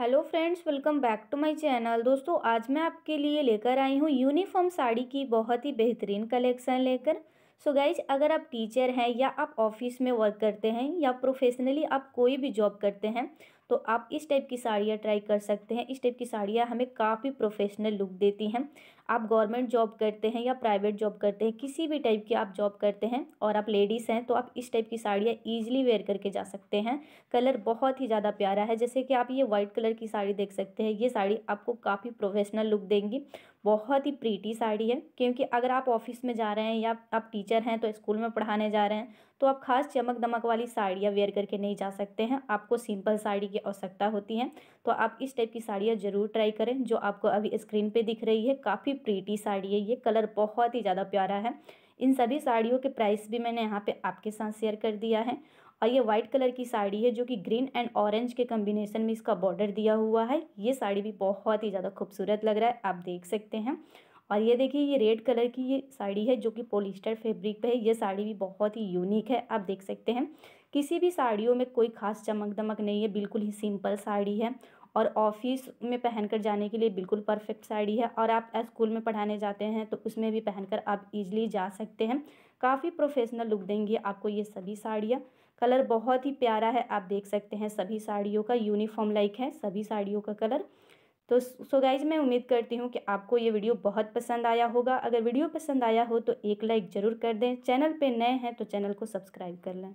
hello friends welcome back to my channel दोस्तों आज मैं आपके लिए लेकर आई हूँ यूनिफॉर्म साड़ी की बहुत ही बेहतरीन कलेक्शन लेकर सो गाइज अगर आप टीचर हैं या आप ऑफिस में वर्क करते हैं या प्रोफेशनली आप कोई भी जॉब करते हैं तो आप इस टाइप की साड़ियाँ ट्राई कर सकते हैं इस टाइप की साड़ियाँ हमें काफ़ी प्रोफेशनल लुक देती हैं आप गवर्नमेंट जॉब करते हैं या प्राइवेट जॉब करते हैं किसी भी टाइप की आप जॉब करते हैं और आप लेडीज़ हैं तो आप इस टाइप की साड़ियाँ ईजिली वेयर करके जा सकते हैं कलर बहुत ही ज़्यादा प्यारा है जैसे कि आप ये वाइट कलर की साड़ी देख सकते हैं ये साड़ी आपको काफ़ी प्रोफेशनल लुक देंगी बहुत ही प्रीटी साड़ी है क्योंकि अगर आप ऑफिस में जा रहे हैं या आप टीचर हैं तो स्कूल में पढ़ाने जा रहे हैं तो आप खास चमक दमक वाली साड़ियाँ वेयर करके नहीं जा सकते हैं आपको सिंपल साड़ी की आवश्यकता होती है तो आप इस टाइप की साड़ियाँ ज़रूर ट्राई करें जो आपको अभी स्क्रीन पर दिख रही है काफ़ी प्रीटी साड़ी है ये कलर बहुत ही ज़्यादा प्यारा है इन सभी साड़ियों के प्राइस भी मैंने यहाँ पे आपके साथ शेयर कर दिया है और ये व्हाइट कलर की साड़ी है जो कि ग्रीन एंड ऑरेंज के कम्बिनेशन में इसका बॉर्डर दिया हुआ है ये साड़ी भी बहुत ही ज़्यादा खूबसूरत लग रहा है आप देख सकते हैं और ये देखिए ये रेड कलर की ये साड़ी है जो कि पोलिस्टर फैब्रिक पे है ये साड़ी भी बहुत ही यूनिक है आप देख सकते हैं किसी भी साड़ियों में कोई खास चमक दमक नहीं है बिल्कुल ही सिंपल साड़ी है और ऑफिस में पहनकर जाने के लिए बिल्कुल परफेक्ट साड़ी है और आप स्कूल में पढ़ाने जाते हैं तो उसमें भी पहनकर आप इजीली जा सकते हैं काफ़ी प्रोफेशनल लुक देंगी आपको ये सभी साड़ियाँ कलर बहुत ही प्यारा है आप देख सकते हैं सभी साड़ियों का यूनिफॉर्म लाइक है सभी साड़ियों का कलर तो सो गाइज मैं उम्मीद करती हूँ कि आपको ये वीडियो बहुत पसंद आया होगा अगर वीडियो पसंद आया हो तो एक लाइक ज़रूर कर दें चैनल पे नए हैं तो चैनल को सब्सक्राइब कर लें